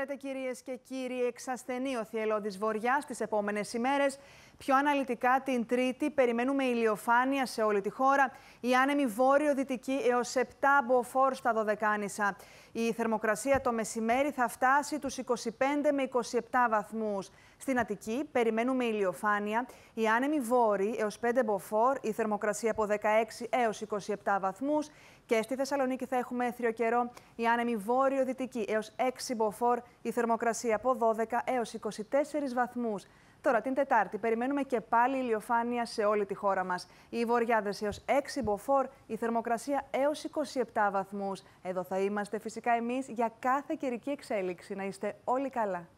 χαίρετε κυρίες και κύριοι, εξασθενεί ο θυελώδης βοριάς τις επόμενες ημέρες. Πιο αναλυτικά την Τρίτη περιμένουμε ηλιοφάνεια σε όλη τη χώρα. Η άνεμη βόρειο-δυτική έως 7 μποφόρ στα Δωδεκάνησα. Η θερμοκρασία το μεσημέρι θα φτάσει τους 25 με 27 βαθμούς. Στην Αττική περιμένουμε ηλιοφάνεια. Η άνεμη βόρη έως 5 μποφόρ, η θερμοκρασία από 16 έω 27 βαθμούς. Και στη Θεσσαλονίκη θα έχουμε έθριο καιρό. Η άνεμη βόρειο-δυτική έως 6 μποφόρ, η θερμοκρασία από 12 έως 24 βαθμούς. Τώρα την Τετάρτη περιμένουμε και πάλι ηλιοφάνεια σε όλη τη χώρα μας. Οι βορειάδες έως 6 μποφόρ, η θερμοκρασία έως 27 βαθμούς. Εδώ θα είμαστε φυσικά εμείς για κάθε καιρική εξέλιξη. Να είστε όλοι καλά.